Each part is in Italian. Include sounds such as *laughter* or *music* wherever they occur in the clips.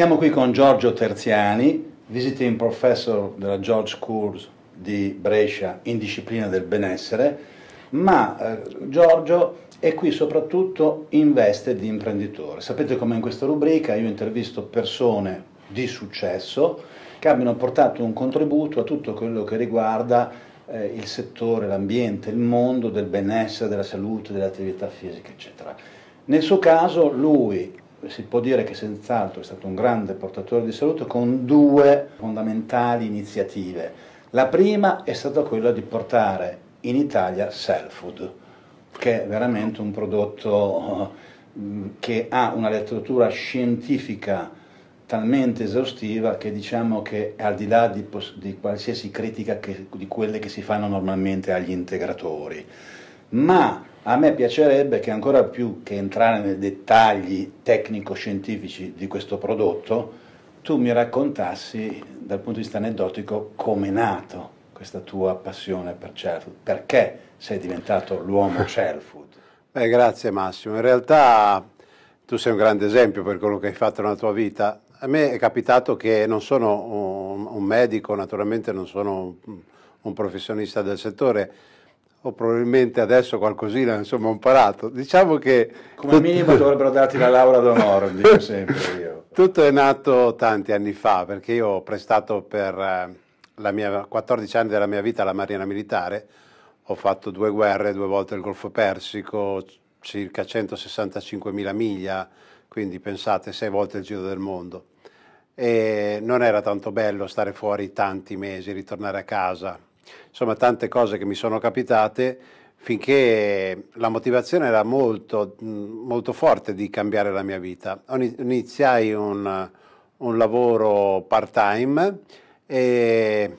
Siamo qui con Giorgio Terziani, visiting professor della George School di Brescia in disciplina del benessere, ma eh, Giorgio è qui soprattutto in veste di imprenditore. Sapete come in questa rubrica io intervisto persone di successo che abbiano portato un contributo a tutto quello che riguarda eh, il settore, l'ambiente, il mondo del benessere, della salute, dell'attività fisica, eccetera. Nel suo caso lui si può dire che senz'altro è stato un grande portatore di salute con due fondamentali iniziative. La prima è stata quella di portare in Italia Selfood, che è veramente un prodotto mm, che ha una letteratura scientifica talmente esaustiva che diciamo che è al di là di, di qualsiasi critica che, di quelle che si fanno normalmente agli integratori. Ma a me piacerebbe che ancora più che entrare nei dettagli tecnico-scientifici di questo prodotto, tu mi raccontassi dal punto di vista aneddotico come è nato questa tua passione per cell food, perché sei diventato l'uomo *laughs* cell food. Beh, grazie Massimo, in realtà tu sei un grande esempio per quello che hai fatto nella tua vita. A me è capitato che non sono un, medico, naturalmente non sono un professionista del settore, o probabilmente adesso qualcosina insomma ho imparato. Diciamo che... Come tutto... minimo dovrebbero darti la laurea d'onore, *laughs* dico sempre io. Tutto è nato tanti anni fa perché io ho prestato per eh, la mia, 14 anni della mia vita alla Marina Militare, ho fatto due guerre, due volte il Golfo Persico, circa 165.000 miglia, quindi pensate sei volte il giro del mondo. E non era tanto bello stare fuori tanti mesi, ritornare a casa, insomma tante cose che mi sono capitate finché la motivazione era molto, molto forte di cambiare la mia vita. Iniziai un, un lavoro part-time e,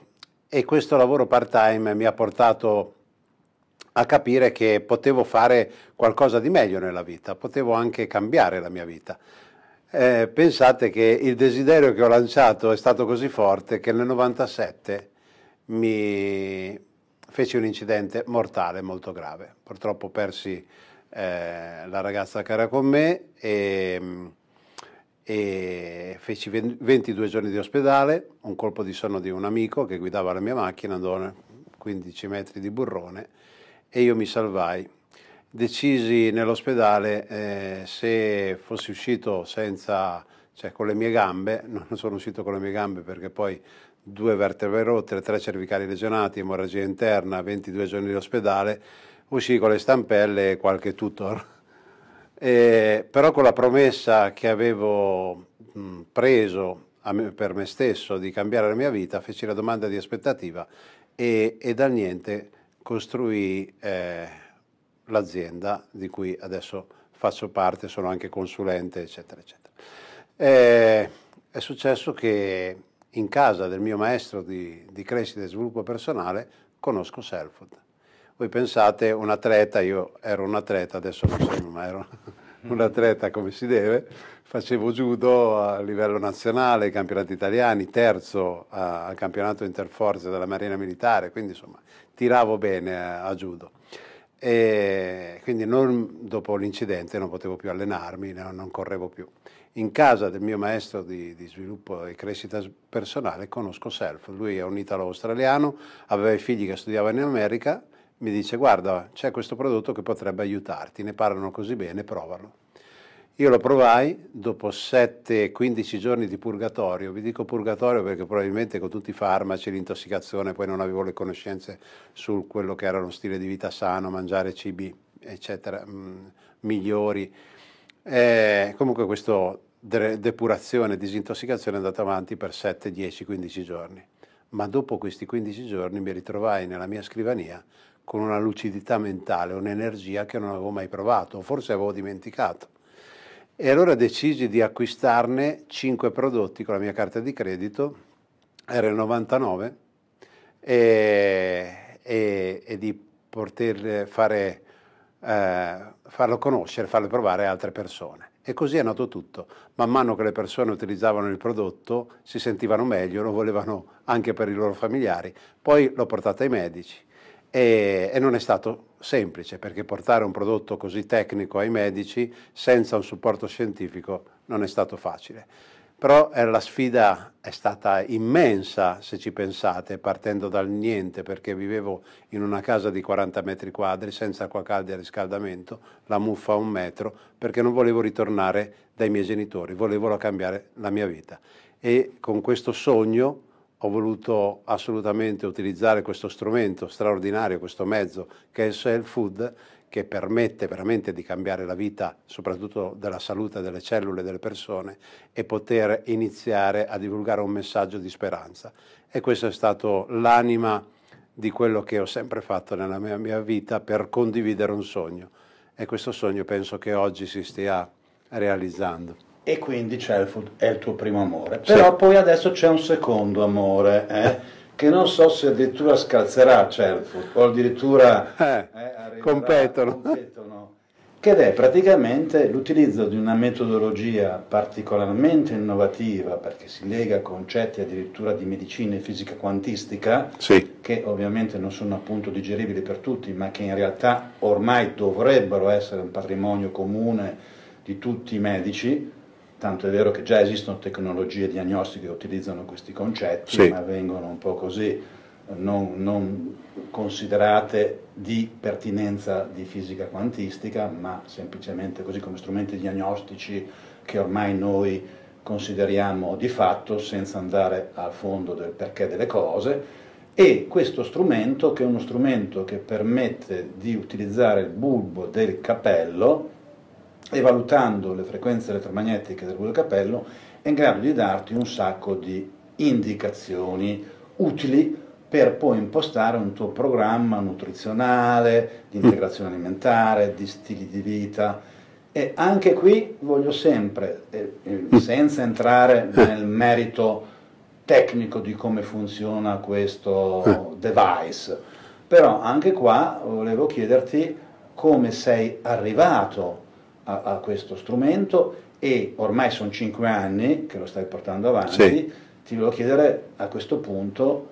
e questo lavoro part-time mi ha portato a capire che potevo fare qualcosa di meglio nella vita, potevo anche cambiare la mia vita. Eh, pensate che il desiderio che ho lanciato è stato così forte che nel 97 mi feci un incidente mortale molto grave. Purtroppo persi eh, la ragazza che era con me e, e feci 22 giorni di ospedale, un colpo di sonno di un amico che guidava la mia macchina, andò 15 metri di burrone e io mi salvai. Decisi nell'ospedale eh, se fossi uscito senza, cioè con le mie gambe, *laughs* non sono uscito con le mie gambe perché poi due vertebre rotte, tre cervicali lesionati, emorragia interna, 22 giorni di ospedale, uscì con le stampelle e qualche tutor. *laughs* E, però con la promessa che avevo mh, preso me, per me stesso di cambiare la mia vita, feci la domanda di aspettativa e, e dal niente costruì eh, l'azienda di cui adesso faccio parte, sono anche consulente, eccetera, eccetera. E, eh, è successo che in casa del mio maestro di, di crescita e sviluppo personale, conosco Selford. Voi pensate, un atleta, io ero un atleta, adesso non sono, ma ero *laughs* un atleta come si deve, facevo judo a livello nazionale, ai campionati italiani, terzo al campionato interforze della Marina Militare, quindi insomma tiravo bene a, a judo e quindi non, dopo l'incidente non potevo più allenarmi, no, non correvo più. In casa del mio maestro di, di sviluppo e crescita personale conosco Self, lui è un italo-australiano, aveva i figli che studiavano in America, mi dice guarda c'è questo prodotto che potrebbe aiutarti, ne parlano così bene, provalo. Io lo provai dopo 7-15 giorni di purgatorio, vi dico purgatorio perché probabilmente con tutti i farmaci, l'intossicazione, poi non avevo le conoscenze su quello che era uno stile di vita sano, mangiare cibi, eccetera, mh, mm, migliori. E eh, comunque questa depurazione, disintossicazione è andata avanti per 7, 10, 15 giorni. Ma dopo questi 15 giorni mi ritrovai nella mia scrivania con una lucidità mentale, un'energia che non avevo mai provato, forse avevo dimenticato e allora decisi di acquistarne 5 prodotti con la mia carta di credito, era il 99, e, e, e di poter fare, eh, farlo conoscere, farlo provare a altre persone. E così è nato tutto. Man mano che le persone utilizzavano il prodotto si sentivano meglio, lo volevano anche per i loro familiari. Poi l'ho portata ai medici e, e non è stato semplice perché portare un prodotto così tecnico ai medici senza un supporto scientifico non è stato facile. Però eh, la sfida è stata immensa, se ci pensate, partendo dal niente, perché vivevo in una casa di 40 metri quadri, senza acqua calda e riscaldamento, la muffa a un metro, perché non volevo ritornare dai miei genitori, volevo cambiare la mia vita. E con questo sogno ho voluto assolutamente utilizzare questo strumento straordinario, questo mezzo che è il Cell Food, che permette veramente di cambiare la vita, soprattutto della salute delle cellule delle persone, e poter iniziare a divulgare un messaggio di speranza. E questo è stato l'anima di quello che ho sempre fatto nella mia, mia vita per condividere un sogno. E questo sogno penso che oggi si stia realizzando e quindi Chelford è il tuo primo amore. Però sì. poi adesso c'è un secondo amore, eh, che non so se addirittura scalzerà Chelford o addirittura eh, eh, competono. competono. Ed è praticamente l'utilizzo di una metodologia particolarmente innovativa, perché si lega a concetti addirittura di medicina e fisica quantistica, sì. che ovviamente non sono appunto digeribili per tutti, ma che in realtà ormai dovrebbero essere un patrimonio comune di tutti i medici, tanto è vero che già esistono tecnologie diagnostiche che utilizzano questi concetti, sì. ma vengono un po' così non, non, considerate di pertinenza di fisica quantistica, ma semplicemente così come strumenti diagnostici che ormai noi consideriamo di fatto senza andare al fondo del perché delle cose. E questo strumento, che è uno strumento che permette di utilizzare il bulbo del capello, e valutando le frequenze elettromagnetiche del culo capello è in grado di darti un sacco di indicazioni utili per poi impostare un tuo programma nutrizionale, di mm. integrazione alimentare, di stili di vita. E anche qui voglio sempre, mm. senza entrare eh. nel merito tecnico di come funziona questo eh. device, però anche qua volevo chiederti come sei arrivato a, a questo strumento e ormai sono cinque anni che lo stai portando avanti, sì. ti volevo chiedere a questo punto,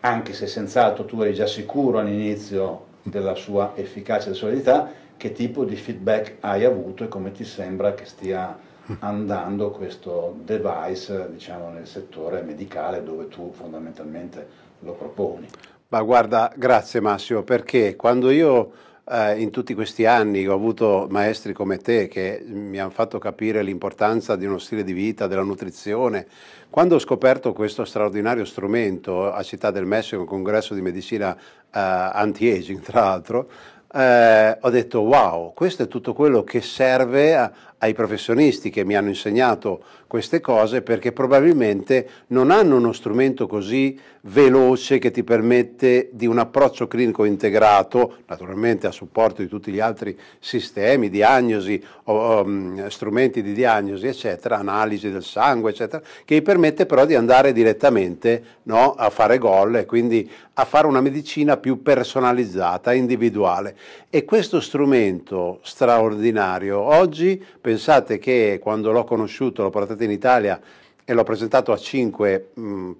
anche se senz'altro tu eri già sicuro all'inizio della sua efficacia e della solidità, che tipo di feedback hai avuto e come ti sembra che stia andando questo device diciamo, nel settore medicale dove tu fondamentalmente lo proponi. Ma guarda, grazie Massimo, perché quando io eh, in tutti questi anni ho avuto maestri come te che mi hanno fatto capire l'importanza di uno stile di vita, della nutrizione. Quando ho scoperto questo straordinario strumento a Città del Messico, congresso di medicina eh, anti-aging tra l'altro, eh, ho detto wow, questo è tutto quello che serve a, ai professionisti che mi hanno insegnato queste cose perché probabilmente non hanno uno strumento così veloce che ti permette di un approccio clinico integrato, naturalmente a supporto di tutti gli altri sistemi, diagnosi, um, strumenti di diagnosi, eccetera, analisi del sangue, eccetera, che gli permette però di andare direttamente no, a fare gol e quindi a fare una medicina più personalizzata, individuale. E questo strumento straordinario oggi, per pensate che quando l'ho conosciuto, l'ho portato in Italia e l'ho presentato a cinque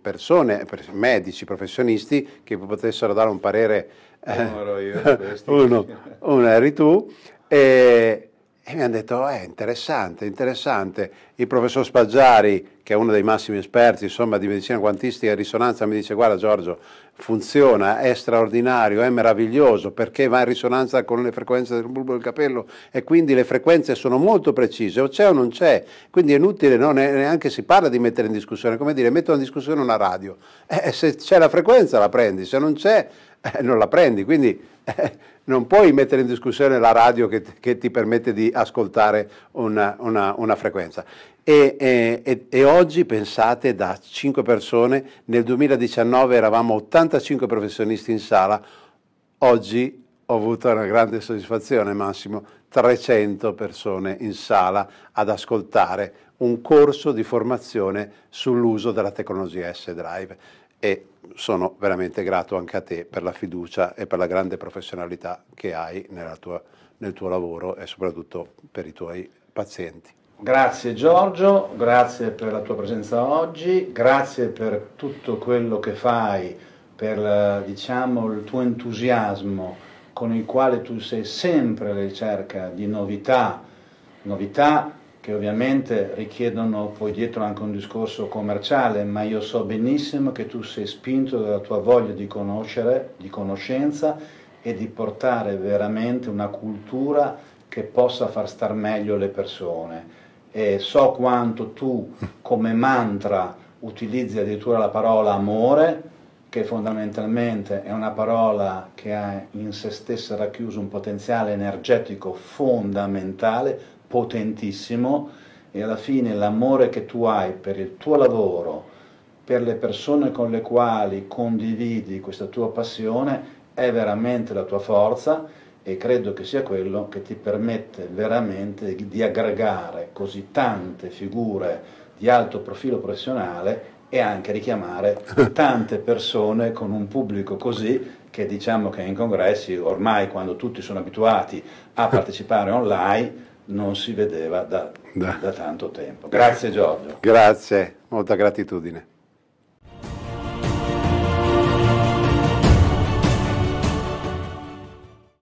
persone, medici, professionisti, che potessero dare un parere. Eh, uno, *laughs* uno, uno eri tu. E, e mi hanno detto, oh, è eh, interessante, interessante. Il professor Spaggiari che è uno dei massimi esperti insomma, di medicina quantistica e risonanza, mi dice guarda Giorgio, funziona, è straordinario, è meraviglioso perché va in risonanza con le frequenze del bulbo del capello e quindi le frequenze sono molto precise, o c'è o non c'è, quindi è inutile, no? neanche si parla di mettere in discussione, come dire, metto in discussione una radio, eh, se c'è la frequenza la prendi, se non c'è eh, non la prendi, quindi eh, non puoi mettere in discussione la radio che, che ti permette di ascoltare una, una, una frequenza. E, e, e, oggi pensate da 5 persone, nel 2019 eravamo 85 professionisti in sala, oggi ho avuto una grande soddisfazione Massimo, 300 persone in sala ad ascoltare un corso di formazione sull'uso della tecnologia S-Drive e sono veramente grato anche a te per la fiducia e per la grande professionalità che hai tua, nel tuo lavoro e soprattutto per i tuoi pazienti. Grazie Giorgio, grazie per la tua presenza oggi, grazie per tutto quello che fai, per diciamo, il tuo entusiasmo con il quale tu sei sempre alla ricerca di novità, novità che ovviamente richiedono poi dietro anche un discorso commerciale, ma io so benissimo che tu sei spinto dalla tua voglia di conoscere, di conoscenza e di portare veramente una cultura che possa far star meglio le persone. E so quanto tu come mantra utilizzi addirittura la parola amore, che fondamentalmente è una parola che ha in se stessa racchiuso un potenziale energetico fondamentale, potentissimo e alla fine l'amore che tu hai per il tuo lavoro, per le persone con le quali condividi questa tua passione è veramente la tua forza e credo che sia quello che ti permette veramente di aggregare così tante figure di alto profilo professionale e anche richiamare *laughs* tante persone con un pubblico così che diciamo che in congressi ormai quando tutti sono abituati a *laughs* partecipare online non si vedeva da, da. da tanto tempo. Grazie Giorgio. Grazie, molta gratitudine.